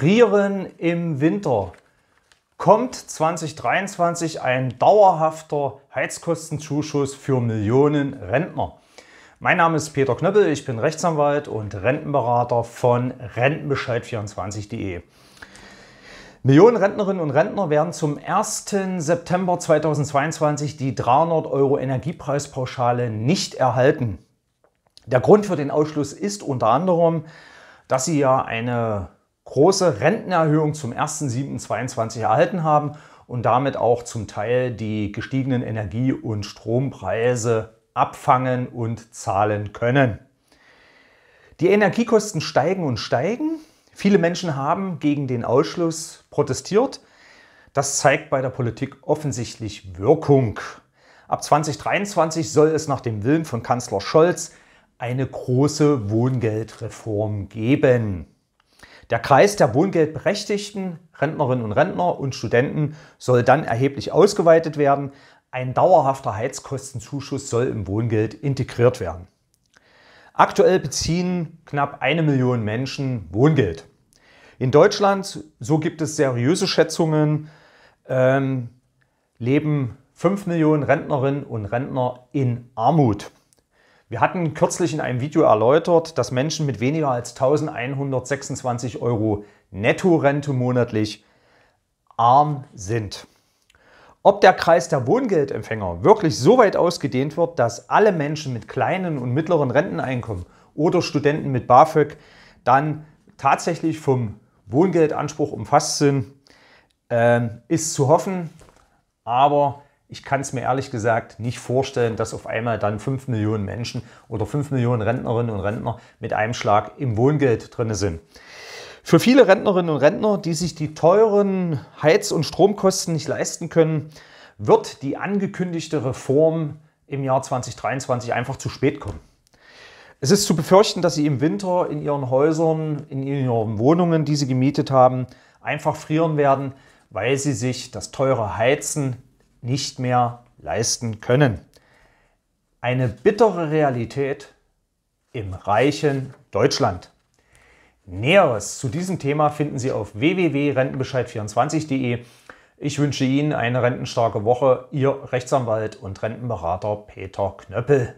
Frieren im Winter. Kommt 2023 ein dauerhafter Heizkostenzuschuss für Millionen Rentner? Mein Name ist Peter Knöppel, ich bin Rechtsanwalt und Rentenberater von rentenbescheid24.de. Millionen Rentnerinnen und Rentner werden zum 1. September 2022 die 300 Euro Energiepreispauschale nicht erhalten. Der Grund für den Ausschluss ist unter anderem, dass sie ja eine große Rentenerhöhung zum 1.7.22 erhalten haben und damit auch zum Teil die gestiegenen Energie- und Strompreise abfangen und zahlen können. Die Energiekosten steigen und steigen. Viele Menschen haben gegen den Ausschluss protestiert. Das zeigt bei der Politik offensichtlich Wirkung. Ab 2023 soll es nach dem Willen von Kanzler Scholz eine große Wohngeldreform geben. Der Kreis der Wohngeldberechtigten, Rentnerinnen und Rentner und Studenten soll dann erheblich ausgeweitet werden. Ein dauerhafter Heizkostenzuschuss soll im Wohngeld integriert werden. Aktuell beziehen knapp eine Million Menschen Wohngeld. In Deutschland, so gibt es seriöse Schätzungen, ähm, leben 5 Millionen Rentnerinnen und Rentner in Armut. Wir hatten kürzlich in einem Video erläutert, dass Menschen mit weniger als 1126 Euro Nettorente monatlich arm sind. Ob der Kreis der Wohngeldempfänger wirklich so weit ausgedehnt wird, dass alle Menschen mit kleinen und mittleren Renteneinkommen oder Studenten mit BAföG dann tatsächlich vom Wohngeldanspruch umfasst sind, ähm, ist zu hoffen. Aber ich kann es mir ehrlich gesagt nicht vorstellen, dass auf einmal dann 5 Millionen Menschen oder 5 Millionen Rentnerinnen und Rentner mit einem Schlag im Wohngeld drin sind. Für viele Rentnerinnen und Rentner, die sich die teuren Heiz- und Stromkosten nicht leisten können, wird die angekündigte Reform im Jahr 2023 einfach zu spät kommen. Es ist zu befürchten, dass sie im Winter in ihren Häusern, in ihren Wohnungen, die sie gemietet haben, einfach frieren werden, weil sie sich das teure Heizen nicht mehr leisten können. Eine bittere Realität im reichen Deutschland. Näheres zu diesem Thema finden Sie auf www.rentenbescheid24.de. Ich wünsche Ihnen eine rentenstarke Woche. Ihr Rechtsanwalt und Rentenberater Peter Knöppel.